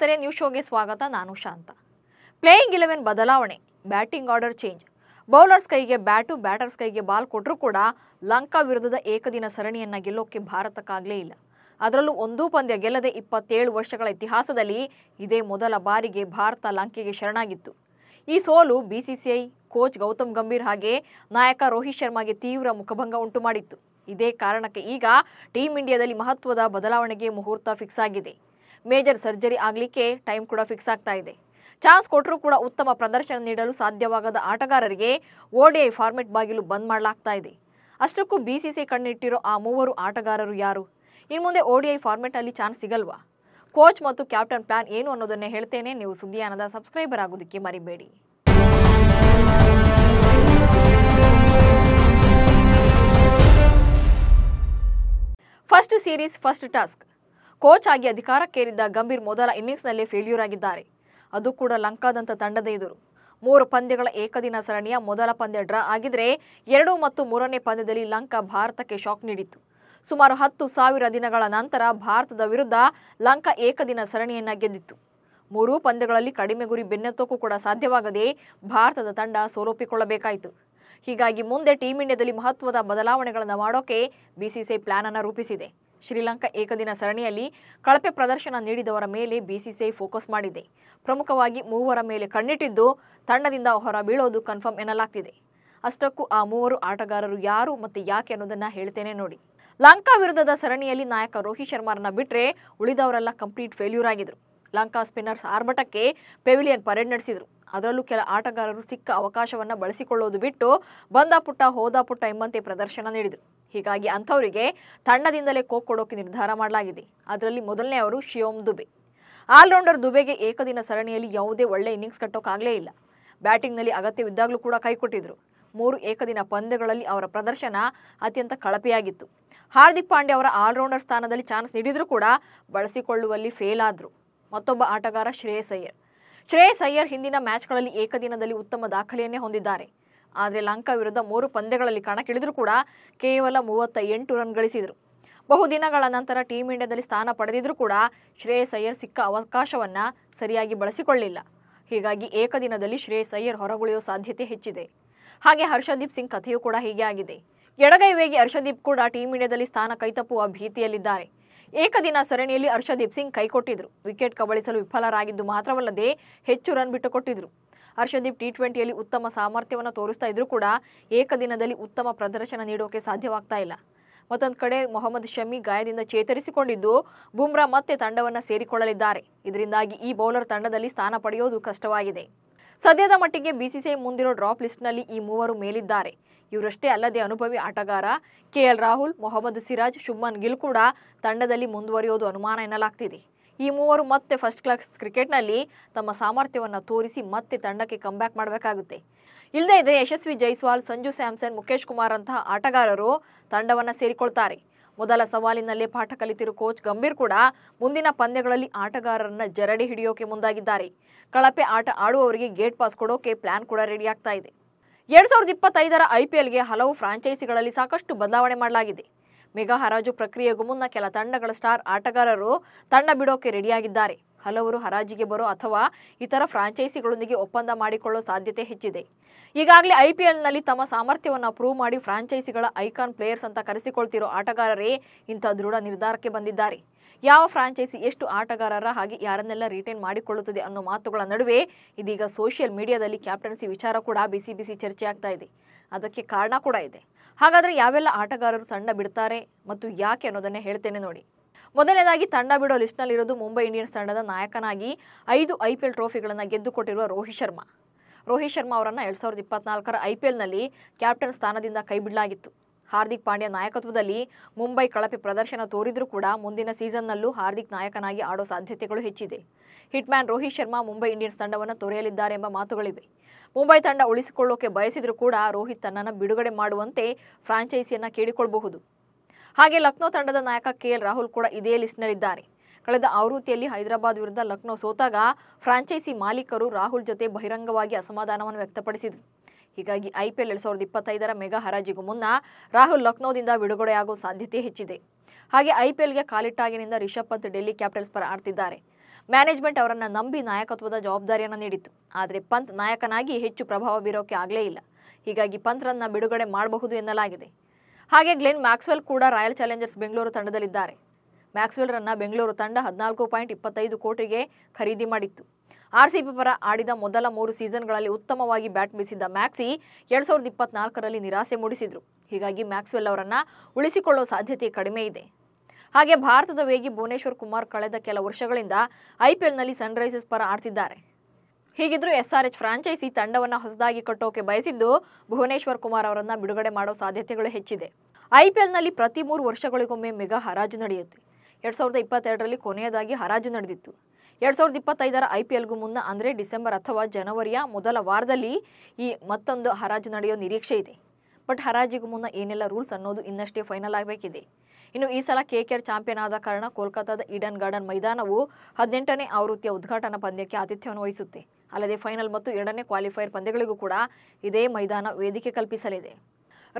ಸ್ನೇಹಿತರೆ ನ್ಯೂ ಶೋಗೆ ಸ್ವಾಗತ ನಾನು ಶಾಂತ ಪ್ಲೇಯಿಂಗ್ ಇಲೆವೆನ್ ಬದಲಾವಣೆ ಬ್ಯಾಟಿಂಗ್ ಆರ್ಡರ್ ಚೇಂಜ್ ಬೌಲರ್ಸ್ ಕೈಗೆ ಬ್ಯಾಟು ಬ್ಯಾಟರ್ಸ್ ಕೈಗೆ ಬಾಲ್ ಕೊಟ್ಟರೂ ಕೂಡ ಲಂಕಾ ವಿರುದ್ಧದ ಏಕದಿನ ಸರಣಿಯನ್ನ ಗೆಲ್ಲೋಕೆ ಭಾರತಕ್ಕಾಗಲೇ ಇಲ್ಲ ಅದರಲ್ಲೂ ಒಂದೂ ಪಂದ್ಯ ಗೆಲ್ಲದೆ ಇಪ್ಪತ್ತೇಳು ವರ್ಷಗಳ ಇತಿಹಾಸದಲ್ಲಿ ಇದೇ ಮೊದಲ ಬಾರಿಗೆ ಭಾರತ ಲಂಕೆಗೆ ಶರಣಾಗಿತ್ತು ಈ ಸೋಲು ಬಿಸಿಸಿಐ ಕೋಚ್ ಗೌತಮ್ ಗಂಭೀರ್ ಹಾಗೆ ನಾಯಕ ರೋಹಿತ್ ಶರ್ಮಾಗೆ ತೀವ್ರ ಮುಖಭಂಗ ಉಂಟು ಮಾಡಿತ್ತು ಇದೇ ಕಾರಣಕ್ಕೆ ಈಗ ಟೀಂ ಇಂಡಿಯಾದಲ್ಲಿ ಮಹತ್ವದ ಬದಲಾವಣೆಗೆ ಮುಹೂರ್ತ ಫಿಕ್ಸ್ ಆಗಿದೆ ಮೇಜರ್ ಸರ್ಜರಿ ಆಗಲಿಕ್ಕೆ ಟೈಮ್ ಕೂಡ ಫಿಕ್ಸ್ ಆಗ್ತಾ ಇದೆ ಚಾನ್ಸ್ ಕೊಟ್ಟರೂ ಕೂಡ ಉತ್ತಮ ಪ್ರದರ್ಶನ ನೀಡಲು ಸಾಧ್ಯವಾಗದ ಆಟಗಾರರಿಗೆ ಓಡಿಐ ಫಾರ್ಮೆಟ್ ಬಾಗಿಲು ಬಂದ್ ಮಾಡಲಾಗ್ತಾ ಇದೆ ಅಷ್ಟಕ್ಕೂ ಬಿಸಿಸಿ ಕಣ್ಣಿಟ್ಟಿರೋ ಆ ಮೂವರು ಆಟಗಾರರು ಯಾರು ಇನ್ನು ಮುಂದೆ ಓಡಿಐ ಫಾರ್ಮೆಟಲ್ಲಿ ಚಾನ್ಸ್ ಸಿಗಲ್ವಾ ಕೋಚ್ ಮತ್ತು ಕ್ಯಾಪ್ಟನ್ ಪ್ಲಾನ್ ಏನು ಅನ್ನೋದನ್ನೇ ಹೇಳ್ತೇನೆ ನೀವು ಸುದ್ದಿಯಾನದ ಸಬ್ಸ್ಕ್ರೈಬರ್ ಆಗೋದಕ್ಕೆ ಮರಿಬೇಡಿ first series first task coach ಆಗಿ ಅಧಿಕಾರಕ್ಕೇರಿದ್ದ ಗಂಭೀರ್ ಮೊದಲ ಇನ್ನಿಂಗ್ಸ್ನಲ್ಲೇ ಫೇಲ್ಯೂರ್ ಆಗಿದ್ದಾರೆ ಅದು ಕೂಡ ಲಂಕಾದಂಥ ತಂಡದ ಎದುರು ಮೂರು ಪಂದ್ಯಗಳ ಏಕದಿನ ಸರಣಿಯ ಮೊದಲ ಪಂದ್ಯ ಡ್ರಾ ಆಗಿದ್ರೆ ಎರಡು ಮತ್ತು ಮೂರನೇ ಪಂದ್ಯದಲ್ಲಿ ಲಂಕಾ ಭಾರತಕ್ಕೆ ಶಾಕ್ ನೀಡಿತ್ತು ಸುಮಾರು ಹತ್ತು ಸಾವಿರ ದಿನಗಳ ನಂತರ ಭಾರತದ ವಿರುದ್ಧ ಲಂಕಾ ಏಕದಿನ ಸರಣಿಯನ್ನ ಗೆದ್ದಿತ್ತು ಮೂರೂ ಪಂದ್ಯಗಳಲ್ಲಿ ಕಡಿಮೆ ಗುರಿ ಬೆನ್ನತ್ತೋಕ್ಕೂ ಕೂಡ ಸಾಧ್ಯವಾಗದೆ ಭಾರತದ ತಂಡ ಸೋಲೊಪ್ಪಿಕೊಳ್ಳಬೇಕಾಯಿತು ಹೀಗಾಗಿ ಮುಂದೆ ಟೀಂ ಇಂಡಿಯಾದಲ್ಲಿ ಮಹತ್ವದ ಬದಲಾವಣೆಗಳನ್ನು ಮಾಡೋಕೆ ಬಿಸಿಸಿಐ ಪ್ಲಾನ್ ಅನ್ನು ರೂಪಿಸಿದೆ ಶ್ರೀಲಂಕಾ ಏಕದಿನ ಸರಣಿಯಲ್ಲಿ ಕಳಪೆ ಪ್ರದರ್ಶನ ನೀಡಿದವರ ಮೇಲೆ ಬಿಸಿಸಿಐ ಫೋಕಸ್ ಮಾಡಿದೆ ಪ್ರಮುಖವಾಗಿ ಮೂವರ ಮೇಲೆ ಕಣ್ಣಿಟ್ಟಿದ್ದು ತಂಡದಿಂದ ಬೀಳೋದು ಕನ್ಫರ್ಮ್ ಎನ್ನಲಾಗ್ತಿದೆ ಅಷ್ಟಕ್ಕೂ ಆ ಮೂವರು ಆಟಗಾರರು ಯಾರು ಮತ್ತು ಯಾಕೆ ಅನ್ನೋದನ್ನ ಹೇಳ್ತೇನೆ ನೋಡಿ ಲಂಕಾ ವಿರುದ್ಧದ ಸರಣಿಯಲ್ಲಿ ನಾಯಕ ರೋಹಿತ್ ಶರ್ಮಾರನ್ನ ಬಿಟ್ಟರೆ ಉಳಿದವರೆಲ್ಲ ಕಂಪ್ಲೀಟ್ ಫೇಲ್ಯೂರ್ ಆಗಿದ್ರು ಲಂಕಾ ಸ್ಪಿನ್ನರ್ಸ್ ಆರ್ಭಟಕ್ಕೆ ಪೆವಿಲಿಯನ್ ಪರೇಡ್ ನಡೆಸಿದರು ಅದರಲ್ಲೂ ಕೆಲ ಆಟಗಾರರು ಸಿಕ್ಕ ಅವಕಾಶವನ್ನ ಬಳಸಿಕೊಳ್ಳೋದು ಬಿಟ್ಟು ಬಂದ ಪುಟ್ಟ ಹೋದ ಪುಟ್ಟ ಎಂಬಂತೆ ಪ್ರದರ್ಶನ ನೀಡಿದರು ಹೀಗಾಗಿ ಅಂಥವರಿಗೆ ತಂಡದಿಂದಲೇ ಕೋಕ್ ಕೊಡೋಕೆ ನಿರ್ಧಾರ ಮಾಡಲಾಗಿದೆ ಅದರಲ್ಲಿ ಮೊದಲನೇ ಅವರು ಶಿಯೋಮ್ ದುಬೆ ಆಲ್ರೌಂಡರ್ ದುಬೆಗೆ ಏಕದಿನ ಸರಣಿಯಲ್ಲಿ ಯಾವುದೇ ಒಳ್ಳೆ ಇನ್ನಿಂಗ್ಸ್ ಕಟ್ಟೋಕ್ಕಾಗಲೇ ಇಲ್ಲ ಬ್ಯಾಟಿಂಗ್ನಲ್ಲಿ ಅಗತ್ಯವಿದ್ದಾಗಲೂ ಕೂಡ ಕೈಕೊಟ್ಟಿದ್ರು ಮೂರು ಏಕದಿನ ಪಂದ್ಯಗಳಲ್ಲಿ ಅವರ ಪ್ರದರ್ಶನ ಅತ್ಯಂತ ಕಳಪೆಯಾಗಿತ್ತು ಹಾರ್ದಿಕ್ ಪಾಂಡೆ ಅವರ ಆಲ್ರೌಂಡರ್ ಸ್ಥಾನದಲ್ಲಿ ಚಾನ್ಸ್ ನೀಡಿದರೂ ಕೂಡ ಬಳಸಿಕೊಳ್ಳುವಲ್ಲಿ ಫೇಲ್ ಆದರು ಮತ್ತೊಬ್ಬ ಆಟಗಾರ ಶ್ರೇಯಸ್ ಅಯ್ಯರ್ ಶ್ರೇಯಸ್ ಅಯ್ಯರ್ ಹಿಂದಿನ ಮ್ಯಾಚ್ಗಳಲ್ಲಿ ಏಕದಿನದಲ್ಲಿ ಉತ್ತಮ ದಾಖಲೆಯನ್ನೇ ಹೊಂದಿದ್ದಾರೆ ಆದರೆ ಲಂಕಾ ವಿರುದ್ಧ ಮೂರು ಪಂದ್ಯಗಳಲ್ಲಿ ಕಣಕ್ಕಿಳಿದರೂ ಕೂಡ ಕೇವಲ ಮೂವತ್ತ ಎಂಟು ರನ್ ಗಳಿಸಿದರು ಬಹುದಿನಗಳ ನಂತರ ಟೀಂ ಇಂಡಿಯಾದಲ್ಲಿ ಸ್ಥಾನ ಪಡೆದಿದ್ರೂ ಕೂಡ ಶ್ರೇಯಸ್ ಅಯ್ಯರ್ ಸಿಕ್ಕ ಅವಕಾಶವನ್ನು ಸರಿಯಾಗಿ ಬಳಸಿಕೊಳ್ಳಿಲ್ಲ ಹೀಗಾಗಿ ಏಕದಿನದಲ್ಲಿ ಶ್ರೇಯಸ್ ಅಯ್ಯರ್ ಹೊರಗುಳಿಯುವ ಸಾಧ್ಯತೆ ಹೆಚ್ಚಿದೆ ಹಾಗೆ ಹರ್ಷದೀಪ್ ಸಿಂಗ್ ಕಥೆಯೂ ಕೂಡ ಹೀಗೆ ಆಗಿದೆ ಎಡಗೈ ವೇಗಿ ಹರ್ಷದೀಪ್ ಕೂಡ ಟೀಂ ಇಂಡಿಯಾದಲ್ಲಿ ಸ್ಥಾನ ಕೈತಪ್ಪುವ ಭೀತಿಯಲ್ಲಿದ್ದಾರೆ ಏಕದಿನ ಸರಣಿಯಲ್ಲಿ ಹರ್ಷದೀಪ್ ಸಿಂಗ್ ಕೈಕೊಟ್ಟಿದ್ರು ವಿಕೆಟ್ ಕಬಳಿಸಲು ವಿಫಲರಾಗಿದ್ದು ಮಾತ್ರವಲ್ಲದೆ ಹೆಚ್ಚು ರನ್ ಬಿಟ್ಟುಕೊಟ್ಟಿದ್ರು ಹರ್ಷದೀಪ್ ಟಿ ಟ್ವೆಂಟಿಯಲ್ಲಿ ಉತ್ತಮ ಸಾಮರ್ಥ್ಯವನ್ನು ತೋರಿಸ್ತಾ ಇದ್ರೂ ಕೂಡ ಏಕದಿನದಲ್ಲಿ ಉತ್ತಮ ಪ್ರದರ್ಶನ ನೀಡೋಕೆ ಸಾಧ್ಯವಾಗ್ತಾ ಇಲ್ಲ ಮತ್ತೊಂದು ಕಡೆ ಮೊಹಮ್ಮದ್ ಶಮಿ ಗಾಯದಿಂದ ಚೇತರಿಸಿಕೊಂಡಿದ್ದು ಬುಮ್ರಾ ಮತ್ತೆ ತಂಡವನ್ನು ಸೇರಿಕೊಳ್ಳಲಿದ್ದಾರೆ ಇದರಿಂದಾಗಿ ಈ ಬೌಲರ್ ತಂಡದಲ್ಲಿ ಸ್ಥಾನ ಪಡೆಯೋದು ಕಷ್ಟವಾಗಿದೆ ಸದ್ಯದ ಮಟ್ಟಿಗೆ ಬಿಸಿಸಿಐ ಮುಂದಿರೋ ಡ್ರಾಪ್ ಲಿಸ್ಟ್ನಲ್ಲಿ ಈ ಮೂವರು ಮೇಲಿದ್ದಾರೆ ಇವರಷ್ಟೇ ಅಲ್ಲದೆ ಅನುಭವಿ ಆಟಗಾರ ಕೆಎಲ್ ರಾಹುಲ್ ಮೊಹಮ್ಮದ್ ಸಿರಾಜ್ ಶುಭ್ಮನ್ ಗಿಲ್ ಕೂಡ ತಂಡದಲ್ಲಿ ಮುಂದುವರಿಯೋದು ಅನುಮಾನ ಎನ್ನಲಾಗ್ತಿದೆ ಈ ಮೂವರು ಮತ್ತೆ ಫಸ್ಟ್ ಕ್ಲಾಸ್ ಕ್ರಿಕೆಟ್ನಲ್ಲಿ ತಮ್ಮ ಸಾಮರ್ಥ್ಯವನ್ನು ತೋರಿಸಿ ಮತ್ತೆ ತಂಡಕ್ಕೆ ಕಂಬ್ಯಾಕ್ ಮಾಡಬೇಕಾಗುತ್ತೆ ಇಲ್ಲದೇ ಇದೆ ಯಶಸ್ವಿ ಜೈಸ್ವಾಲ್ ಸಂಜು ಸ್ಯಾಮ್ಸನ್ ಮುಖೇಶ್ ಕುಮಾರ್ ಅಂತಹ ಆಟಗಾರರು ತಂಡವನ್ನು ಸೇರಿಕೊಳ್ತಾರೆ ಮೊದಲ ಸವಾಲಿನಲ್ಲಿ ಪಾಠ ಕಲಿತಿರುವ ಕೋಚ್ ಗಂಭೀರ್ ಕೂಡ ಮುಂದಿನ ಪಂದ್ಯಗಳಲ್ಲಿ ಆಟಗಾರರನ್ನ ಜರಡಿ ಹಿಡಿಯೋಕೆ ಮುಂದಾಗಿದ್ದಾರೆ ಕಳಪೆ ಆಟ ಆಡುವವರಿಗೆ ಗೇಟ್ ಪಾಸ್ ಕೊಡೋಕೆ ಪ್ಲಾನ್ ಕೂಡ ರೆಡಿ ಆಗ್ತಾ ಇದೆ ಎರಡ್ ಸಾವಿರದ ಇಪ್ಪತ್ತೈದರ ಐಪಿಎಲ್ಗೆ ಹಲವು ಫ್ರಾಂಚೈಸಿಗಳಲ್ಲಿ ಸಾಕಷ್ಟು ಬದಲಾವಣೆ ಮಾಡಲಾಗಿದೆ ಮೆಗಾ ಹರಾಜು ಪ್ರಕ್ರಿಯೆಗೂ ಮುನ್ನ ಕೆಲ ತಂಡಗಳ ಸ್ಟಾರ್ ಆಟಗಾರರು ತಂಡ ಬಿಡೋಕೆ ರೆಡಿಯಾಗಿದ್ದಾರೆ ಹಲವರು ಹರಾಜಿಗೆ ಬರೋ ಅಥವಾ ಇತರ ಫ್ರಾಂಚೈಸಿಗಳೊಂದಿಗೆ ಒಪ್ಪಂದ ಮಾಡಿಕೊಳ್ಳೋ ಸಾಧ್ಯತೆ ಹೆಚ್ಚಿದೆ ಈಗಾಗಲೇ ಐಪಿಎಲ್ನಲ್ಲಿ ತಮ್ಮ ಸಾಮರ್ಥ್ಯವನ್ನು ಪ್ರೂವ್ ಮಾಡಿ ಫ್ರಾಂಚೈಸಿಗಳ ಐಕಾನ್ ಪ್ಲೇಯರ್ಸ್ ಅಂತ ಕರೆಸಿಕೊಳ್ತಿರೋ ಆಟಗಾರರೇ ಇಂಥ ದೃಢ ನಿರ್ಧಾರಕ್ಕೆ ಬಂದಿದ್ದಾರೆ ಯಾವ ಫ್ರಾಂಚೈಸಿ ಎಷ್ಟು ಆಟಗಾರರ ಹಾಗೆ ಯಾರನ್ನೆಲ್ಲ ರಿಟೈನ್ ಮಾಡಿಕೊಳ್ಳುತ್ತದೆ ಅನ್ನೋ ಮಾತುಗಳ ನಡುವೆ ಇದೀಗ ಸೋಷಿಯಲ್ ಮೀಡಿಯಾದಲ್ಲಿ ಕ್ಯಾಪ್ಟನ್ಸಿ ವಿಚಾರ ಕೂಡ ಬಿಸಿ ಬಿಸಿ ಚರ್ಚೆ ಆಗ್ತಾ ಇದೆ ಅದಕ್ಕೆ ಕಾರಣ ಕೂಡ ಇದೆ ಹಾಗಾದರೆ ಯಾವೆಲ್ಲ ಆಟಗಾರರು ತಂಡ ಬಿಡ್ತಾರೆ ಮತ್ತು ಯಾಕೆ ಅನ್ನೋದನ್ನೇ ಹೇಳ್ತೇನೆ ನೋಡಿ ಮೊದಲನೇದಾಗಿ ತಂಡ ಬಿಡೋ ಲಿಸ್ಟ್ನಲ್ಲಿರೋದು ಮುಂಬೈ ಇಂಡಿಯನ್ಸ್ ತಂಡದ ನಾಯಕನಾಗಿ ಐದು ಐ ಪಿ ಎಲ್ ಟ್ರೋಫಿಗಳನ್ನು ಗೆದ್ದುಕೊಟ್ಟಿರುವ ರೋಹಿತ್ ಶರ್ಮಾ ರೋಹಿತ್ ಶರ್ಮಾ ಅವರನ್ನು ಎರಡು ಸಾವಿರದ ಇಪ್ಪತ್ನಾಲ್ಕರ ಐ ಪಿ ಎಲ್ನಲ್ಲಿ ಕ್ಯಾಪ್ಟನ್ ಸ್ಥಾನದಿಂದ ಕೈಬಿಡಲಾಗಿತ್ತು ಹಾರ್ದಿಕ್ ಪಾಂಡ್ಯ ನಾಯಕತ್ವದಲ್ಲಿ ಮುಂಬೈ ಕಳಪೆ ಪ್ರದರ್ಶನ ತೋರಿದರೂ ಕೂಡ ಮುಂದಿನ ಸೀಸನ್ನಲ್ಲೂ ಹಾರ್ದಿಕ್ ನಾಯಕನಾಗಿ ಆಡೋ ಸಾಧ್ಯತೆಗಳು ಹೆಚ್ಚಿದೆ ಹಿಟ್ಮ್ಯಾನ್ ರೋಹಿತ್ ಶರ್ಮಾ ಮುಂಬೈ ಇಂಡಿಯನ್ಸ್ ತಂಡವನ್ನು ತೊರೆಯಲಿದ್ದಾರೆ ಎಂಬ ಮಾತುಗಳಿವೆ ಮುಂಬೈ ತಂಡ ಉಳಿಸಿಕೊಳ್ಳೋಕೆ ಬಯಸಿದರೂ ಕೂಡ ರೋಹಿತ್ ತನ್ನನ್ನು ಬಿಡುಗಡೆ ಮಾಡುವಂತೆ ಫ್ರಾಂಚೈಸಿಯನ್ನು ಕೇಳಿಕೊಳ್ಳಬಹುದು ಹಾಗೆ ಲಕ್ನೋ ತಂಡದ ನಾಯಕ ಕೆ ರಾಹುಲ್ ಕೂಡ ಇದೇ ಲಿಸ್ಟ್ನಲ್ಲಿದ್ದಾರೆ ಕಳೆದ ಆವೃತ್ತಿಯಲ್ಲಿ ಹೈದರಾಬಾದ್ ವಿರುದ್ಧ ಲಕ್ನೋ ಸೋತಾಗ ಫ್ರಾಂಚೈಸಿ ಮಾಲೀಕರು ರಾಹುಲ್ ಜೊತೆ ಬಹಿರಂಗವಾಗಿ ಅಸಮಾಧಾನವನ್ನು ವ್ಯಕ್ತಪಡಿಸಿದರು ಹೀಗಾಗಿ ಐಪಿಎಲ್ ಎರಡ್ ಸಾವಿರದ ಇಪ್ಪತ್ತೈದರ ಮೆಗಾ ಹರಾಜಿಗೂ ಮುನ್ನ ರಾಹುಲ್ ಲಕ್ನೋದಿಂದ ಬಿಡುಗಡೆಯಾಗುವ ಸಾಧ್ಯತೆ ಹೆಚ್ಚಿದೆ ಹಾಗೆ ಐಪಿಎಲ್ಗೆ ಕಾಲಿಟ್ಟಾಗಿನಿಂದ ರಿಷಬ್ ಪಂತ್ ಡೆಲ್ಲಿ ಕ್ಯಾಪಿಟಲ್ಸ್ ಪರ ಆಡ್ತಿದ್ದಾರೆ ಮ್ಯಾನೇಜ್ಮೆಂಟ್ ಅವರನ್ನು ನಂಬಿ ನಾಯಕತ್ವದ ಜವಾಬ್ದಾರಿಯನ್ನು ನೀಡಿತ್ತು ಆದರೆ ಪಂತ್ ನಾಯಕನಾಗಿ ಹೆಚ್ಚು ಪ್ರಭಾವ ಬೀರೋಕೆ ಆಗಲೇ ಇಲ್ಲ ಹೀಗಾಗಿ ಪಂತ್ರನ್ನ ಬಿಡುಗಡೆ ಮಾಡಬಹುದು ಎನ್ನಲಾಗಿದೆ ಹಾಗೆ ಗ್ಲೆನ್ ಮ್ಯಾಕ್ಸ್ವೆಲ್ ಕೂಡ ರಾಯಲ್ ಚಾಲೆಂಜರ್ಸ್ ಬೆಂಗಳೂರು ತಂಡದಲ್ಲಿದ್ದಾರೆ ಮ್ಯಾಕ್ಸ್ವೆಲ್ರನ್ನ ಬೆಂಗಳೂರು ತಂಡ ಹದಿನಾಲ್ಕು ಪಾಯಿಂಟ್ ಇಪ್ಪತ್ತೈದು ಕೋಟಿಗೆ ಖರೀದಿ ಮಾಡಿತ್ತು ಆರ್ಸಿಬಿ ಪರ ಆಡಿದ ಮೊದಲ ಮೂರು ಸೀಸನ್ಗಳಲ್ಲಿ ಉತ್ತಮವಾಗಿ ಬ್ಯಾಟ್ ಬೀಸಿದ್ದ ಮ್ಯಾಕ್ಸಿ ಎರಡ್ ಸಾವಿರದ ಇಪ್ಪತ್ನಾಲ್ಕರಲ್ಲಿ ನಿರಾಸೆ ಮೂಡಿಸಿದ್ರು ಹೀಗಾಗಿ ಮ್ಯಾಕ್ಸ್ವೆಲ್ ಅವರನ್ನ ಉಳಿಸಿಕೊಳ್ಳೋ ಸಾಧ್ಯತೆ ಕಡಿಮೆ ಇದೆ ಹಾಗೆ ಭಾರತದ ವೇಗಿ ಭುವನೇಶ್ವರ್ ಕುಮಾರ್ ಕಳೆದ ಕೆಲ ವರ್ಷಗಳಿಂದ ಐಪಿಎಲ್ನಲ್ಲಿ ಸನ್ರೈಸರ್ಸ್ ಪರ ಆಡ್ತಿದ್ದಾರೆ ಹೀಗಿದ್ರೂ ಎಸ್ಆರ್ಎಚ್ ಫ್ರಾಂಚೈಸಿ ತಂಡವನ್ನು ಹೊಸದಾಗಿ ಕಟ್ಟೋಕೆ ಬಯಸಿದ್ದು ಭುವನೇಶ್ವರ್ ಕುಮಾರ್ ಅವರನ್ನ ಬಿಡುಗಡೆ ಮಾಡೋ ಸಾಧ್ಯತೆಗಳು ಹೆಚ್ಚಿದೆ ಐಪಿಎಲ್ನಲ್ಲಿ ಪ್ರತಿ ಮೂರು ವರ್ಷಗಳಿಗೊಮ್ಮೆ ಮೆಗಾ ಹರಾಜು ನಡೆಯುತ್ತೆ ಎರಡ್ ಸಾವಿರದ ಇಪ್ಪತ್ತೆರಡರಲ್ಲಿ ಕೊನೆಯದಾಗಿ ಹರಾಜು ನಡೆದಿತ್ತು ಎರಡ್ ಸಾವಿರದ ಇಪ್ಪತ್ತೈದರ ಐಪಿಎಲ್ಗೂ ಮುನ್ನ ಅಂದರೆ ಡಿಸೆಂಬರ್ ಅಥವಾ ಜನವರಿಯ ಮೊದಲ ವಾರದಲ್ಲಿ ಈ ಮತ್ತೊಂದು ಹರಾಜು ನಡೆಯೋ ನಿರೀಕ್ಷೆ ಇದೆ ಬಟ್ ಹರಾಜಿಗೂ ಮುನ್ನ ಏನೆಲ್ಲ ರೂಲ್ಸ್ ಅನ್ನೋದು ಇನ್ನಷ್ಟೇ ಫೈನಲ್ ಆಗಬೇಕಿದೆ ಇನ್ನು ಈ ಸಲ ಕೆ ಕೆಆರ್ ಚಾಂಪಿಯನ್ ಆದ ಕಾರಣ ಕೋಲ್ಕತ್ತಾದ ಈಡನ್ ಗಾರ್ಡನ್ ಮೈದಾನವು ಹದಿನೆಂಟನೇ ಆವೃತ್ತಿಯ ಉದ್ಘಾಟನಾ ಪಂದ್ಯಕ್ಕೆ ಆತಿಥ್ಯವನ್ನು ವಹಿಸುತ್ತೆ ಅಲ್ಲದೆ ಫೈನಲ್ ಮತ್ತು ಎರಡನೇ ಕ್ವಾಲಿಫೈಯರ್ ಪಂದ್ಯಗಳಿಗೂ ಕೂಡ ಇದೇ ಮೈದಾನ ವೇದಿಕೆ ಕಲ್ಪಿಸಲಿದೆ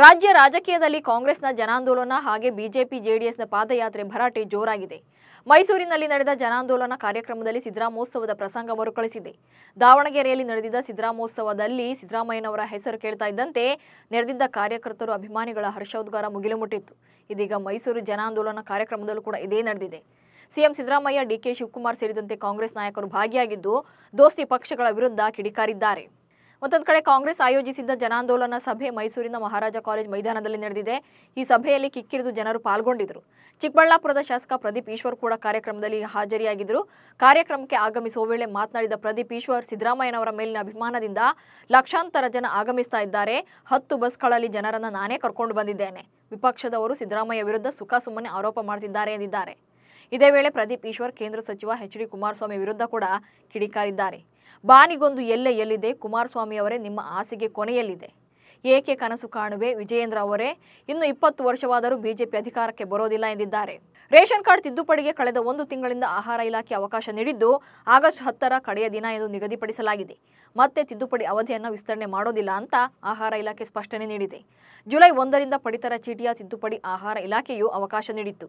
ರಾಜ್ಯ ರಾಜಕೀಯದಲ್ಲಿ ಕಾಂಗ್ರೆಸ್ನ ಜನಾಂದೋಲನ ಹಾಗೆ ಬಿಜೆಪಿ ಜೆಡಿಎಸ್ನ ಪಾದಯಾತ್ರೆ ಭರಾಟೆ ಜೋರಾಗಿದೆ ಮೈಸೂರಿನಲ್ಲಿ ನಡೆದ ಜನಾಂದೋಲನ ಕಾರ್ಯಕ್ರಮದಲ್ಲಿ ಸಿದ್ದರಾಮೋತ್ಸವದ ಪ್ರಸಂಗ ಮರುಕಳಿಸಿದೆ ದಾವಣಗೆರೆಯಲ್ಲಿ ನಡೆದಿದ್ದ ಸಿದ್ದರಾಮೋತ್ಸವದಲ್ಲಿ ಸಿದ್ದರಾಮಯ್ಯನವರ ಹೆಸರು ಕೇಳ್ತಾ ಇದ್ದಂತೆ ನೆರೆದಿದ್ದ ಕಾರ್ಯಕರ್ತರು ಅಭಿಮಾನಿಗಳ ಹರ್ಷೋದ್ಗಾರ ಮುಗಿಲು ಮುಟ್ಟಿತ್ತು ಇದೀಗ ಮೈಸೂರು ಜನಾಂದೋಲನ ಕಾರ್ಯಕ್ರಮದಲ್ಲೂ ಕೂಡ ಇದೇ ನಡೆದಿದೆ ಸಿಎಂ ಸಿದ್ದರಾಮಯ್ಯ ಡಿಕೆ ಶಿವಕುಮಾರ್ ಸೇರಿದಂತೆ ಕಾಂಗ್ರೆಸ್ ನಾಯಕರು ಭಾಗಿಯಾಗಿದ್ದು ದೋಸ್ತಿ ಪಕ್ಷಗಳ ವಿರುದ್ಧ ಕಿಡಿಕಾರಿದ್ದಾರೆ ಮತ್ತೊಂದು ಕಡೆ ಕಾಂಗ್ರೆಸ್ ಆಯೋಜಿಸಿದ್ದ ಜನಾಂದೋಲನ ಸಭೆ ಮೈಸೂರಿನ ಮಹಾರಾಜ ಕಾಲೇಜ್ ಮೈದಾನದಲ್ಲಿ ನಡೆದಿದೆ ಈ ಸಭೆಯಲ್ಲಿ ಕಿಕ್ಕಿರಿದು ಜನರು ಪಾಲ್ಗೊಂಡಿದ್ದರು ಚಿಕ್ಕಬಳ್ಳಾಪುರದ ಶಾಸಕ ಪ್ರದೀಪ್ ಈಶ್ವರ್ ಕೂಡ ಕಾರ್ಯಕ್ರಮದಲ್ಲಿ ಹಾಜರಿಯಾಗಿದ್ದರು ಕಾರ್ಯಕ್ರಮಕ್ಕೆ ಆಗಮಿಸುವ ವೇಳೆ ಮಾತನಾಡಿದ ಪ್ರದೀಪ್ ಈಶ್ವರ್ ಸಿದ್ದರಾಮಯ್ಯನವರ ಮೇಲಿನ ಅಭಿಮಾನದಿಂದ ಲಕ್ಷಾಂತರ ಜನ ಆಗಮಿಸ್ತಾ ಇದ್ದಾರೆ ಹತ್ತು ಬಸ್ಗಳಲ್ಲಿ ಜನರನ್ನು ನಾನೇ ಕರ್ಕೊಂಡು ಬಂದಿದ್ದೇನೆ ವಿಪಕ್ಷದವರು ಸಿದ್ದರಾಮಯ್ಯ ವಿರುದ್ಧ ಸುಖ ಸುಮ್ಮನೆ ಆರೋಪ ಮಾಡುತ್ತಿದ್ದಾರೆ ಎಂದಿದ್ದಾರೆ ಇದೇ ವೇಳೆ ಪ್ರದೀಪ್ ಈಶ್ವರ್ ಕೇಂದ್ರ ಸಚಿವ ಎಚ್ ಡಿ ಕುಮಾರಸ್ವಾಮಿ ವಿರುದ್ಧ ಕೂಡ ಕಿಡಿಕಾರಿದ್ದಾರೆ ಬಾನಿಗೊಂದು ಎಲ್ಲೆ ಎಲ್ಲಿದೆ ಕುಮಾರಸ್ವಾಮಿ ಅವರೇ ನಿಮ್ಮ ಆಸೆಗೆ ಕೊನೆಯಲ್ಲಿದೆ ಏಕೆ ಕನಸು ಕಾಣುವೆ ವಿಜಯೇಂದ್ರ ಅವರೇ ಇನ್ನು ಇಪ್ಪತ್ತು ವರ್ಷವಾದರೂ ಬಿಜೆಪಿ ಅಧಿಕಾರಕ್ಕೆ ಬರೋದಿಲ್ಲ ಎಂದಿದ್ದಾರೆ ರೇಷನ್ ಕಾರ್ಡ್ ತಿದ್ದುಪಡಿಗೆ ಕಳೆದ ಒಂದು ತಿಂಗಳಿಂದ ಆಹಾರ ಇಲಾಖೆ ಅವಕಾಶ ನೀಡಿದ್ದು ಆಗಸ್ಟ್ ಹತ್ತರ ಕಡೆಯ ದಿನ ಎಂದು ನಿಗದಿಪಡಿಸಲಾಗಿದೆ ಮತ್ತೆ ತಿದ್ದುಪಡಿ ಅವಧಿಯನ್ನು ವಿಸ್ತರಣೆ ಮಾಡೋದಿಲ್ಲ ಅಂತ ಆಹಾರ ಇಲಾಖೆ ಸ್ಪಷ್ಟನೆ ನೀಡಿದೆ ಜುಲೈ ಒಂದರಿಂದ ಪಡಿತರ ಚೀಟಿಯ ತಿದ್ದುಪಡಿ ಆಹಾರ ಇಲಾಖೆಯು ಅವಕಾಶ ನೀಡಿತ್ತು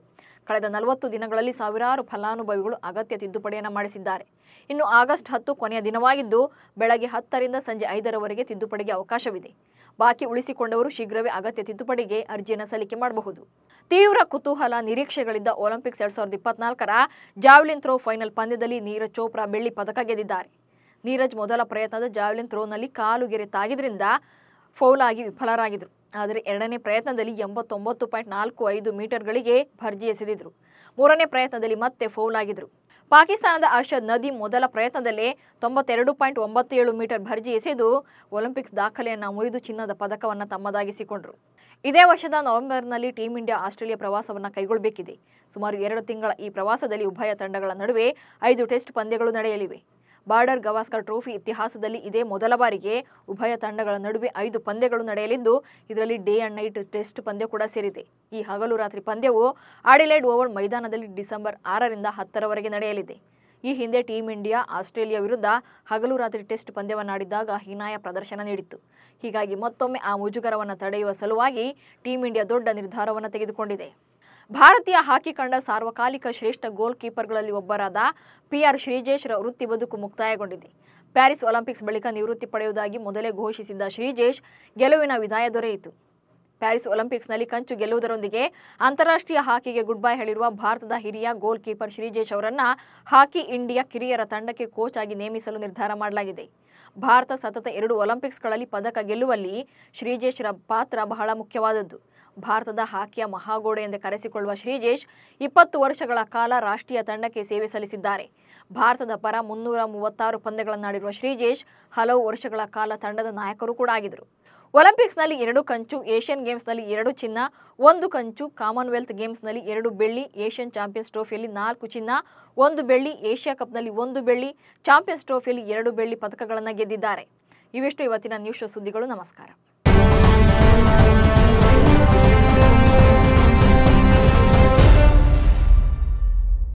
ಕಳೆದ ನಲವತ್ತು ದಿನಗಳಲ್ಲಿ ಸಾವಿರಾರು ಫಲಾನುಭವಿಗಳು ಅಗತ್ಯ ತಿದ್ದುಪಡಿಯನ್ನು ಮಾಡಿಸಿದ್ದಾರೆ ಇನ್ನು ಆಗಸ್ಟ್ ಹತ್ತು ಕೊನೆಯ ದಿನವಾಗಿದ್ದು ಬೆಳಗ್ಗೆ ಹತ್ತರಿಂದ ಸಂಜೆ ಐದರವರೆಗೆ ತಿದ್ದುಪಡಿಗೆ ಅವಕಾಶವಿದೆ ಬಾಕಿ ಉಳಿಸಿಕೊಂಡವರು ಶೀಘ್ರವೇ ಅಗತ್ಯ ತಿದ್ದುಪಡಿಗೆ ಅರ್ಜಿಯನ್ನು ಸಲ್ಲಿಕೆ ಮಾಡಬಹುದು ತೀವ್ರ ಕುತೂಹಲ ನಿರೀಕ್ಷೆಗಳಿದ್ದ ಒಲಿಂಪಿಕ್ಸ್ ಎರಡ್ ಸಾವಿರದ ಇಪ್ಪತ್ನಾಲ್ಕರ ಜಾವ್ಲಿನ್ ಥ್ರೋ ಫೈನಲ್ ಪಂದ್ಯದಲ್ಲಿ ನೀರಜ್ ಚೋಪ್ರಾ ಬೆಳ್ಳಿ ಪದಕ ಗೆದ್ದಿದ್ದಾರೆ ನೀರಜ್ ಮೊದಲ ಪ್ರಯತ್ನದ ಜಾವ್ಲಿನ್ ಥ್ರೋನಲ್ಲಿ ಕಾಲುಗೆರೆ ತಾಗಿದ್ರಿಂದ ಫೌಲ್ ಆಗಿ ವಿಫಲರಾಗಿದ್ದರು ಆದರೆ ಎರಡನೇ ಪ್ರಯತ್ನದಲ್ಲಿ ಎಂಬತ್ತೊಂಬತ್ತು ಪಾಯಿಂಟ್ ನಾಲ್ಕು ಐದು ಮೀಟರ್ಗಳಿಗೆ ಭರ್ಜಿ ಎಸೆದಿದ್ರು ಮೂರನೇ ಪ್ರಯತ್ನದಲ್ಲಿ ಮತ್ತೆ ಫೌಲ್ ಆಗಿದ್ರು ಪಾಕಿಸ್ತಾನದ ಅರ್ಷದ್ ನದಿ ಮೊದಲ ಪ್ರಯತ್ನದಲ್ಲೇ ತೊಂಬತ್ತೆರಡು ಪಾಯಿಂಟ್ ಒಂಬತ್ತು ಏಳು ಮೀಟರ್ ಭರ್ಜಿ ಎಸೆದು ಒಲಿಂಪಿಕ್ಸ್ ದಾಖಲೆಯನ್ನು ಮುರಿದು ಚಿನ್ನದ ಪದಕವನ್ನು ತಮ್ಮದಾಗಿಸಿಕೊಂಡರು ಇದೇ ವರ್ಷದ ನವೆಂಬರ್ನಲ್ಲಿ ಟೀಂ ಇಂಡಿಯಾ ಆಸ್ಟ್ರೇಲಿಯಾ ಪ್ರವಾಸವನ್ನು ಕೈಗೊಳ್ಳಬೇಕಿದೆ ಸುಮಾರು ಎರಡು ತಿಂಗಳ ಈ ಪ್ರವಾಸದಲ್ಲಿ ಉಭಯ ತಂಡಗಳ ನಡುವೆ ಐದು ಟೆಸ್ಟ್ ಪಂದ್ಯಗಳು ನಡೆಯಲಿವೆ ಬಾರ್ಡರ್ ಗವಾಸ್ಕರ್ ಟ್ರೋಫಿ ಇತಿಹಾಸದಲ್ಲಿ ಇದೇ ಮೊದಲ ಬಾರಿಗೆ ಉಭಯ ತಂಡಗಳ ನಡುವೆ ಐದು ಪಂದ್ಯಗಳು ನಡೆಯಲಿದ್ದು ಇದರಲ್ಲಿ ಡೇ ಅಂಡ್ ನೈಟ್ ಟೆಸ್ಟ್ ಪಂದ್ಯ ಕೂಡ ಸೇರಿದೆ ಈ ಹಗಲು ರಾತ್ರಿ ಪಂದ್ಯವು ಆಡಿಲೈಡ್ ಓವರ್ ಮೈದಾನದಲ್ಲಿ ಡಿಸೆಂಬರ್ ಆರರಿಂದ ಹತ್ತರವರೆಗೆ ನಡೆಯಲಿದೆ ಈ ಹಿಂದೆ ಟೀಂ ಇಂಡಿಯಾ ಆಸ್ಟ್ರೇಲಿಯಾ ವಿರುದ್ಧ ಹಗಲು ರಾತ್ರಿ ಟೆಸ್ಟ್ ಪಂದ್ಯವನ್ನಾಡಿದಾಗ ಹೀನಾಯ ಪ್ರದರ್ಶನ ನೀಡಿತ್ತು ಹೀಗಾಗಿ ಮತ್ತೊಮ್ಮೆ ಆ ಮುಜುಗರವನ್ನು ತಡೆಯುವ ಸಲುವಾಗಿ ಟೀಂ ಇಂಡಿಯಾ ದೊಡ್ಡ ನಿರ್ಧಾರವನ್ನು ತೆಗೆದುಕೊಂಡಿದೆ ಭಾರತೀಯ ಹಾಕಿ ಕಂಡ ಸಾರ್ವಕಾಲಿಕ ಶ್ರೇಷ್ಠ ಗೋಲ್ ಕೀಪರ್ಗಳಲ್ಲಿ ಒಬ್ಬರಾದ ಪಿಆರ್ ಶ್ರೀಜೇಶ್ರ ವೃತ್ತಿ ಬದುಕು ಮುಕ್ತಾಯಗೊಂಡಿದೆ ಪ್ಯಾರಿಸ್ ಒಲಿಂಪಿಕ್ಸ್ ಬಳಿಕ ನಿವೃತ್ತಿ ಪಡೆಯುವುದಾಗಿ ಮೊದಲೇ ಘೋಷಿಸಿದ್ದ ಶ್ರೀಜೇಶ್ ಗೆಲುವಿನ ವಿದಾಯ ದೊರೆಯಿತು ಪ್ಯಾರಿಸ್ ಒಲಿಂಪಿಕ್ಸ್ನಲ್ಲಿ ಕಂಚು ಗೆಲ್ಲುವುದರೊಂದಿಗೆ ಅಂತಾರಾಷ್ಟ್ರೀಯ ಹಾಕಿಗೆ ಗುಡ್ ಬೈ ಹೇಳಿರುವ ಭಾರತದ ಹಿರಿಯ ಗೋಲ್ ಕೀಪರ್ ಶ್ರೀಜೇಶ್ ಅವರನ್ನು ಹಾಕಿ ಇಂಡಿಯಾ ಕಿರಿಯರ ತಂಡಕ್ಕೆ ಕೋಚ್ ಆಗಿ ನೇಮಿಸಲು ನಿರ್ಧಾರ ಮಾಡಲಾಗಿದೆ ಭಾರತ ಸತತ ಎರಡು ಒಲಿಂಪಿಕ್ಸ್ಗಳಲ್ಲಿ ಪದಕ ಗೆಲ್ಲುವಲ್ಲಿ ಶ್ರೀಜೇಶ್ರ ಪಾತ್ರ ಬಹಳ ಮುಖ್ಯವಾದದ್ದು ಭಾರತದ ಹಾಕಿಯ ಮಹಾಗೋಡೆ ಎಂದು ಕರೆಸಿಕೊಳ್ಳುವ ಶ್ರೀಜೇಶ್ ಇಪ್ಪತ್ತು ವರ್ಷಗಳ ಕಾಲ ರಾಷ್ಟ್ರೀಯ ತಂಡಕ್ಕೆ ಸೇವೆ ಸಲ್ಲಿಸಿದ್ದಾರೆ ಭಾರತದ ಪರ ಮುನ್ನೂರ ಮೂವತ್ತಾರು ಪಂದ್ಯಗಳನ್ನಾಡಿರುವ ಶ್ರೀಜೇಶ್ ಹಲವು ವರ್ಷಗಳ ಕಾಲ ತಂಡದ ನಾಯಕರು ಕೂಡ ಆಗಿದ್ದರು ಒಲಿಂಪಿಕ್ಸ್ನಲ್ಲಿ ಎರಡು ಕಂಚು ಏಷ್ಯನ್ ಗೇಮ್ಸ್ನಲ್ಲಿ ಎರಡು ಚಿನ್ನ ಒಂದು ಕಂಚು ಕಾಮನ್ವೆಲ್ತ್ ಗೇಮ್ಸ್ನಲ್ಲಿ ಎರಡು ಬೆಳ್ಳಿ ಏಷ್ಯನ್ ಚಾಂಪಿಯನ್ಸ್ ಟ್ರೋಫಿಯಲ್ಲಿ ನಾಲ್ಕು ಚಿನ್ನ ಒಂದು ಬೆಳ್ಳಿ ಏಷ್ಯಾ ಕಪ್ನಲ್ಲಿ ಒಂದು ಬೆಳ್ಳಿ ಚಾಂಪಿಯನ್ಸ್ ಟ್ರೋಫಿಯಲ್ಲಿ ಎರಡು ಬೆಳ್ಳಿ ಪದಕಗಳನ್ನು ಗೆದ್ದಿದ್ದಾರೆ ಇವಿಷ್ಟು ಇವತ್ತಿನ ನ್ಯೂಸ್ ಸುದ್ದಿಗಳು ನಮಸ್ಕಾರ